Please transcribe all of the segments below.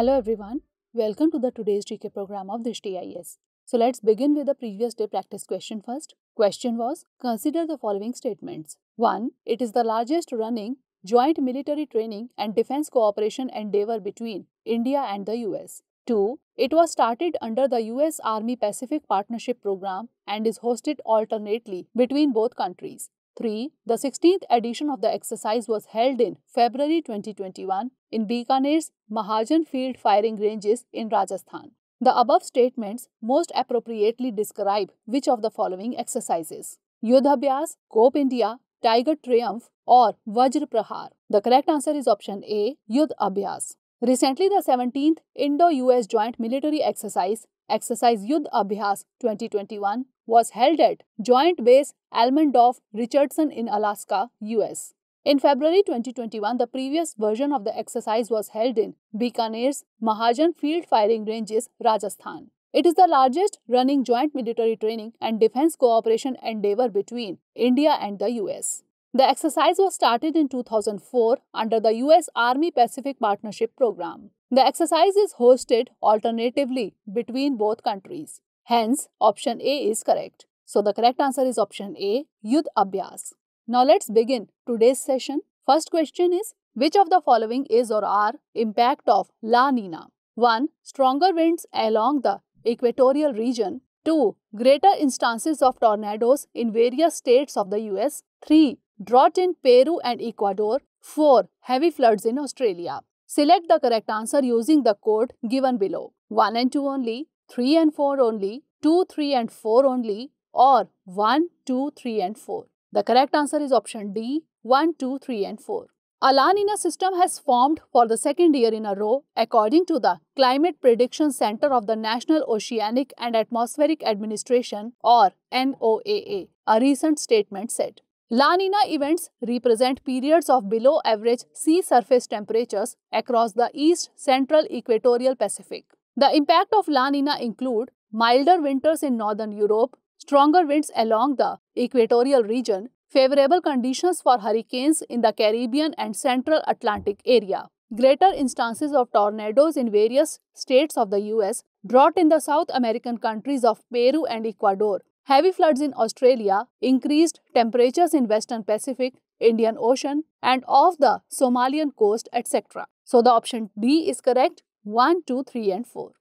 Hello everyone, welcome to the today's GK program of Dishti IS. So let's begin with the previous day practice question first. Question was, consider the following statements. 1. It is the largest running joint military training and defense cooperation endeavor between India and the US. 2. It was started under the US Army Pacific Partnership Program and is hosted alternately between both countries. 3. The 16th edition of the exercise was held in February 2021 in Bikaner's Mahajan Field Firing Ranges in Rajasthan. The above statements most appropriately describe which of the following exercises Yodhabhyas, Cope India, Tiger Triumph, or Vajra Prahar. The correct answer is option A Yudh Recently, the 17th Indo US Joint Military Exercise, Exercise Yudh 2021, was held at Joint Base Almendorf Richardson in Alaska, US. In February 2021, the previous version of the exercise was held in Bikaner's Mahajan Field Firing Ranges, Rajasthan. It is the largest running joint military training and defense cooperation endeavor between India and the US. The exercise was started in 2004 under the US Army Pacific Partnership Program. The exercise is hosted alternatively between both countries. Hence, option A is correct. So, the correct answer is option A, Yud Abhyas. Now, let's begin today's session. First question is Which of the following is or are impact of La Nina? 1. Stronger winds along the equatorial region. 2. Greater instances of tornadoes in various states of the US. 3. Drought in Peru and Ecuador. 4. Heavy floods in Australia. Select the correct answer using the code given below. 1 and 2 only. 3 and 4 only, 2, 3 and 4 only or 1, 2, 3 and 4. The correct answer is option D, 1, 2, 3 and 4. A La Nina system has formed for the second year in a row according to the Climate Prediction Center of the National Oceanic and Atmospheric Administration or NOAA, a recent statement said. La Nina events represent periods of below average sea surface temperatures across the east central equatorial Pacific. The impact of La Nina include milder winters in northern Europe, stronger winds along the equatorial region, favorable conditions for hurricanes in the Caribbean and central Atlantic area, greater instances of tornadoes in various states of the US, drought in the South American countries of Peru and Ecuador, heavy floods in Australia, increased temperatures in western Pacific, Indian Ocean and off the Somalian coast etc. So the option D is correct 1, 2, 3 and 4.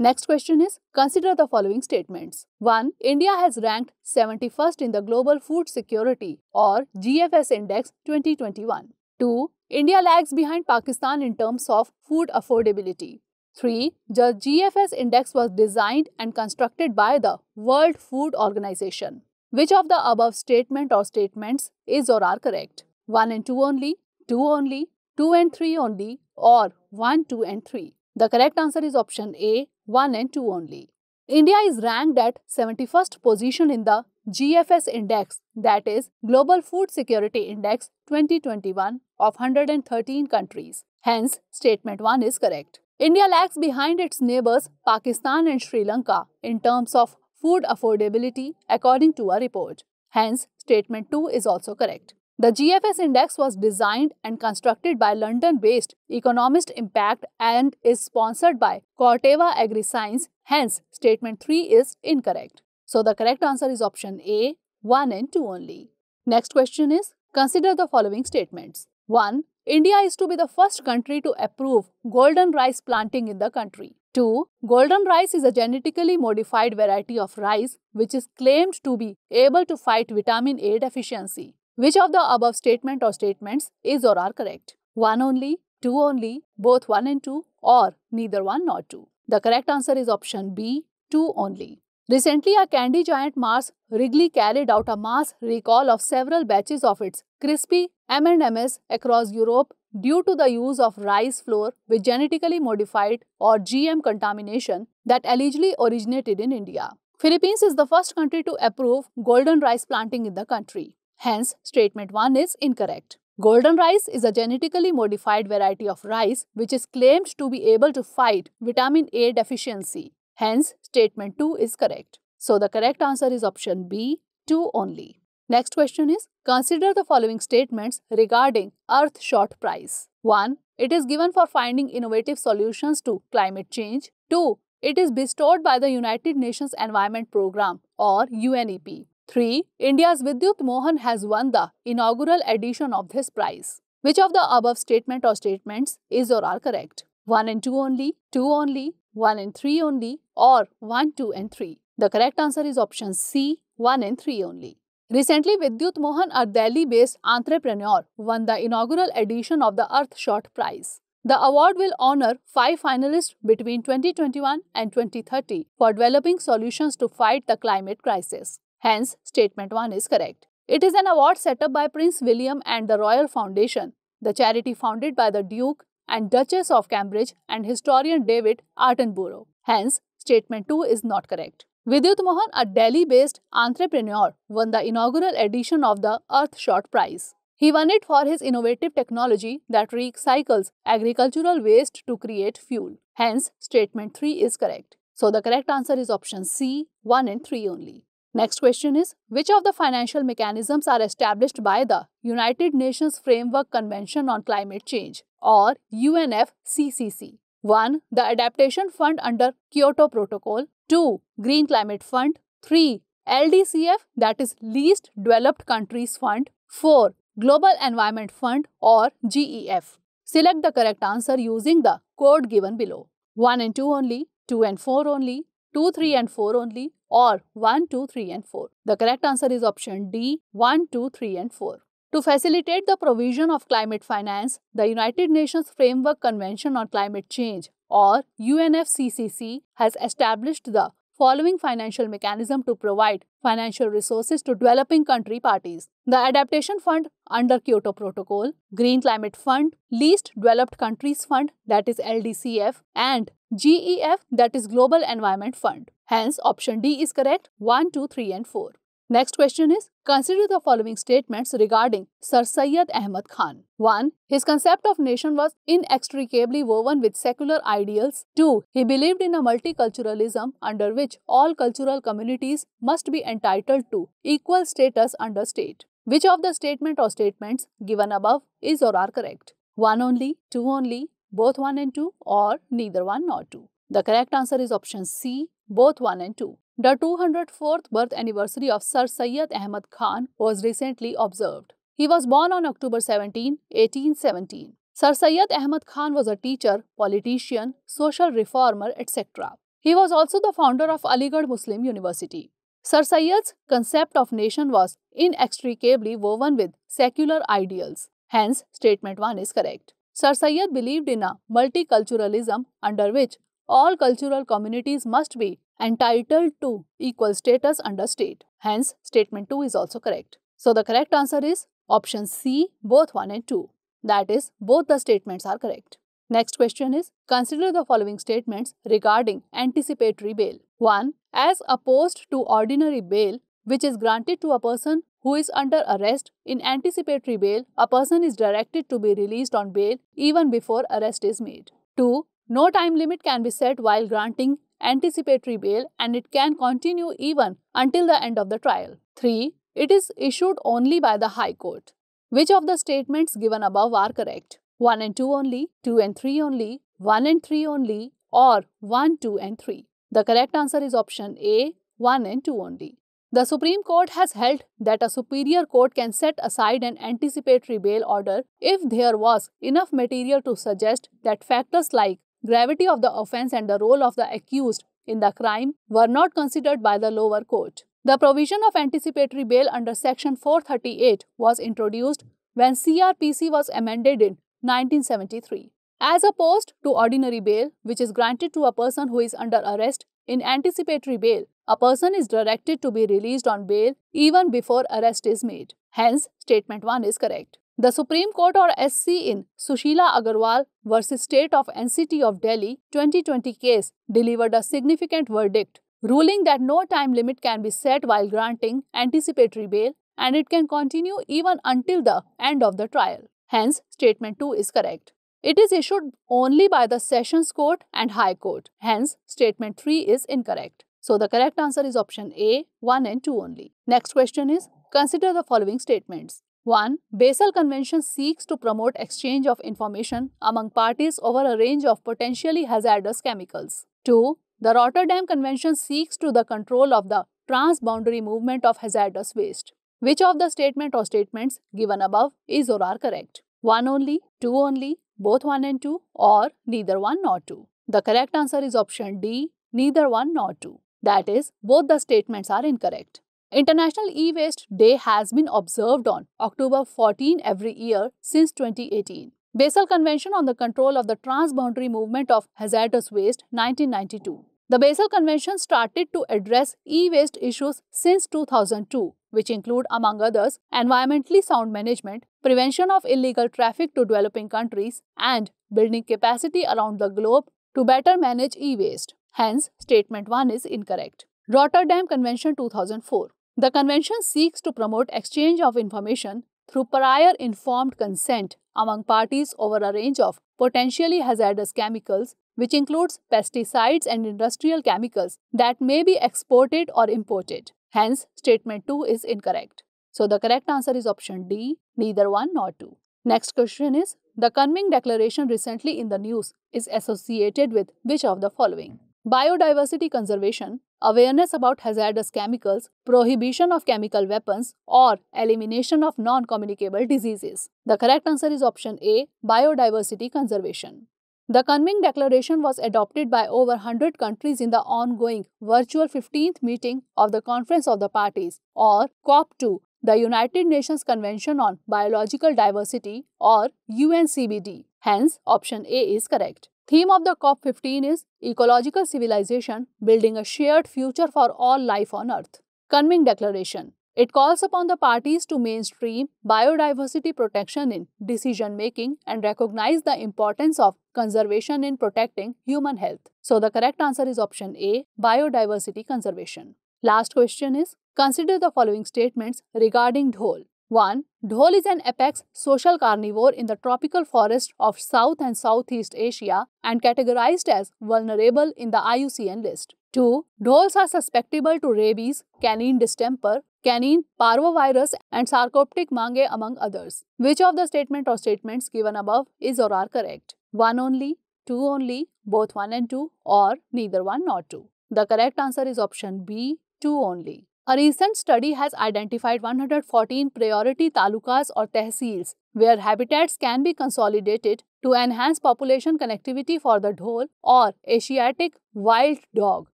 Next question is consider the following statements. 1. India has ranked 71st in the Global Food Security or GFS Index 2021. 2. India lags behind Pakistan in terms of food affordability. 3. The GFS index was designed and constructed by the World Food Organization. Which of the above statement or statements is or are correct? 1 and 2 only, 2 only, 2 and 3 only, or 1, 2 and 3. The correct answer is option A 1 and 2 only. India is ranked at 71st position in the GFS index that is Global Food Security Index 2021 of 113 countries. Hence, statement 1 is correct. India lags behind its neighbors Pakistan and Sri Lanka in terms of food affordability according to a report. Hence, statement 2 is also correct. The GFS index was designed and constructed by London-based Economist Impact and is sponsored by Corteva AgriScience, hence statement 3 is incorrect. So the correct answer is option A, 1 and 2 only. Next question is, consider the following statements. 1. India is to be the first country to approve golden rice planting in the country. 2. Golden rice is a genetically modified variety of rice which is claimed to be able to fight vitamin A deficiency. Which of the above statement or statements is or are correct? One only, two only, both one and two, or neither one nor two? The correct answer is option B, two only. Recently, a candy giant Mars Wrigley carried out a mass recall of several batches of its crispy M&Ms across Europe due to the use of rice flour with genetically modified or GM contamination that allegedly originated in India. Philippines is the first country to approve golden rice planting in the country. Hence, statement 1 is incorrect. Golden rice is a genetically modified variety of rice which is claimed to be able to fight vitamin A deficiency. Hence, statement 2 is correct. So, the correct answer is option B, 2 only. Next question is Consider the following statements regarding Earth short price. 1. It is given for finding innovative solutions to climate change. 2. It is bestowed by the United Nations Environment Programme or UNEP. 3. India's Vidyut Mohan has won the inaugural edition of this prize. Which of the above statement or statements is or are correct? 1 and 2 only, 2 only, 1 and 3 only, or 1, 2 and 3? The correct answer is option C, 1 and 3 only. Recently, Vidyut Mohan, a Delhi-based entrepreneur, won the inaugural edition of the Earthshot Prize. The award will honor five finalists between 2021 and 2030 for developing solutions to fight the climate crisis. Hence, statement 1 is correct. It is an award set up by Prince William and the Royal Foundation, the charity founded by the Duke and Duchess of Cambridge and historian David Attenborough. Hence, statement 2 is not correct. Vidyut Mohan, a Delhi based entrepreneur, won the inaugural edition of the Earthshot Prize. He won it for his innovative technology that recycles agricultural waste to create fuel. Hence, statement 3 is correct. So, the correct answer is option C, 1 and 3 only. Next question is Which of the financial mechanisms are established by the United Nations Framework Convention on Climate Change or UNFCCC? 1. The Adaptation Fund under Kyoto Protocol. 2. Green Climate Fund. 3. LDCF that is Least Developed Countries Fund. 4. Global Environment Fund or GEF. Select the correct answer using the code given below. 1 and 2 only, 2 and 4 only, 2, 3 and 4 only, or 1, 2, 3 and 4. The correct answer is option D 1, 2, 3 and 4. To facilitate the provision of climate finance, the United Nations Framework Convention on Climate Change or UNFCCC has established the following financial mechanism to provide financial resources to developing country parties the adaptation fund under kyoto protocol green climate fund least developed countries fund that is ldcf and gef that is global environment fund Hence, option D is correct 1, 2, 3, and 4. Next question is Consider the following statements regarding Sir Syed Ahmad Khan. 1. His concept of nation was inextricably woven with secular ideals. 2. He believed in a multiculturalism under which all cultural communities must be entitled to equal status under state. Which of the statement or statements given above is or are correct? 1 only, 2 only, both 1 and 2 or neither 1 nor 2. The correct answer is option C both 1 and 2. The 204th birth anniversary of Sir Syed Ahmad Khan was recently observed. He was born on October 17, 1817. Sir Syed Ahmad Khan was a teacher, politician, social reformer, etc. He was also the founder of Aligarh Muslim University. Sir Syed's concept of nation was inextricably woven with secular ideals. Hence, statement 1 is correct. Sir Syed believed in a multiculturalism under which all cultural communities must be entitled to equal status under state. Hence, statement 2 is also correct. So, the correct answer is option C, both 1 and 2. That is, both the statements are correct. Next question is Consider the following statements regarding anticipatory bail. 1. As opposed to ordinary bail, which is granted to a person who is under arrest in anticipatory bail, a person is directed to be released on bail even before arrest is made. 2. No time limit can be set while granting anticipatory bail and it can continue even until the end of the trial. 3. It is issued only by the High Court. Which of the statements given above are correct? 1 and 2 only, 2 and 3 only, 1 and 3 only, or 1, 2 and 3? The correct answer is option A, 1 and 2 only. The Supreme Court has held that a superior court can set aside an anticipatory bail order if there was enough material to suggest that factors like Gravity of the offence and the role of the accused in the crime were not considered by the lower court. The provision of anticipatory bail under Section 438 was introduced when CRPC was amended in 1973. As opposed to ordinary bail, which is granted to a person who is under arrest, in anticipatory bail, a person is directed to be released on bail even before arrest is made. Hence, statement 1 is correct. The Supreme Court or SC in Sushila Agarwal versus State of NCT of Delhi 2020 case delivered a significant verdict, ruling that no time limit can be set while granting anticipatory bail and it can continue even until the end of the trial. Hence, statement 2 is correct. It is issued only by the Sessions Court and High Court. Hence, statement 3 is incorrect. So, the correct answer is option A, 1 and 2 only. Next question is, consider the following statements. 1. Basel Convention seeks to promote exchange of information among parties over a range of potentially hazardous chemicals. 2. The Rotterdam Convention seeks to the control of the transboundary movement of hazardous waste. Which of the statement or statements given above is or are correct? 1 only, 2 only, both 1 and 2 or neither 1 nor 2. The correct answer is option D, neither 1 nor 2. That is, both the statements are incorrect. International E-Waste Day has been observed on October 14 every year since 2018. Basel Convention on the Control of the Transboundary Movement of Hazardous Waste 1992. The Basel Convention started to address e-waste issues since 2002, which include among others environmentally sound management, prevention of illegal traffic to developing countries, and building capacity around the globe to better manage e-waste. Hence, statement 1 is incorrect. Rotterdam Convention 2004. The Convention seeks to promote exchange of information through prior informed consent among parties over a range of potentially hazardous chemicals, which includes pesticides and industrial chemicals that may be exported or imported. Hence, statement 2 is incorrect. So, the correct answer is option D, neither 1 nor 2. Next question is The Kunming Declaration recently in the news is associated with which of the following? Biodiversity conservation, awareness about hazardous chemicals, prohibition of chemical weapons, or elimination of non communicable diseases. The correct answer is option A biodiversity conservation. The Kunming Declaration was adopted by over 100 countries in the ongoing virtual 15th meeting of the Conference of the Parties, or COP2, the United Nations Convention on Biological Diversity, or UNCBD. Hence, option A is correct. Theme of the COP15 is Ecological Civilization Building a Shared Future for All Life on Earth. Kunming Declaration. It calls upon the parties to mainstream biodiversity protection in decision making and recognize the importance of conservation in protecting human health. So, the correct answer is option A biodiversity conservation. Last question is Consider the following statements regarding dhol. 1. Dhol is an apex social carnivore in the tropical forest of South and Southeast Asia and categorized as vulnerable in the IUCN list. 2. Dhols are susceptible to rabies, canine distemper, canine parvovirus and sarcoptic mange among others. Which of the statement or statements given above is or are correct? 1 only, 2 only, both 1 and 2 or neither 1 nor 2. The correct answer is option B, 2 only. A recent study has identified 114 priority talukas or tehsils where habitats can be consolidated to enhance population connectivity for the dhol or Asiatic wild dog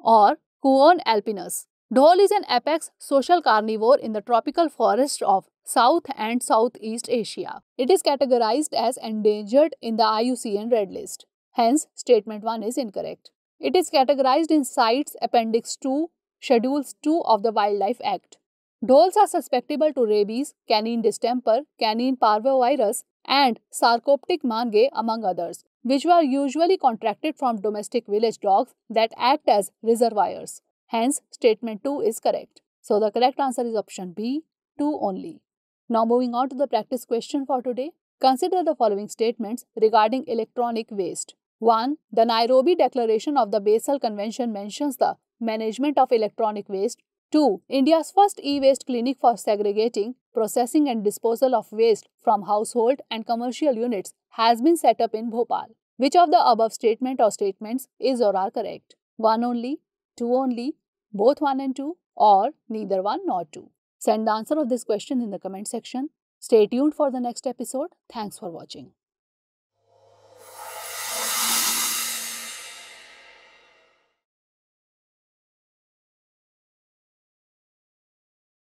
or Kuon alpinus. Dhol is an apex social carnivore in the tropical forests of South and Southeast Asia. It is categorized as endangered in the IUCN Red List. Hence, statement 1 is incorrect. It is categorized in sites Appendix 2 Schedules 2 of the Wildlife Act. Dolls are susceptible to rabies, canine distemper, canine parvovirus, and sarcoptic mange, among others, which were usually contracted from domestic village dogs that act as reservoirs. Hence, statement 2 is correct. So, the correct answer is option B, 2 only. Now, moving on to the practice question for today. Consider the following statements regarding electronic waste. 1. The Nairobi Declaration of the Basel Convention mentions the management of electronic waste. 2. India's first e-waste clinic for segregating, processing and disposal of waste from household and commercial units has been set up in Bhopal. Which of the above statement or statements is or are correct? 1 only, 2 only, both 1 and 2 or neither 1 nor 2. Send the answer of this question in the comment section. Stay tuned for the next episode. Thanks for watching.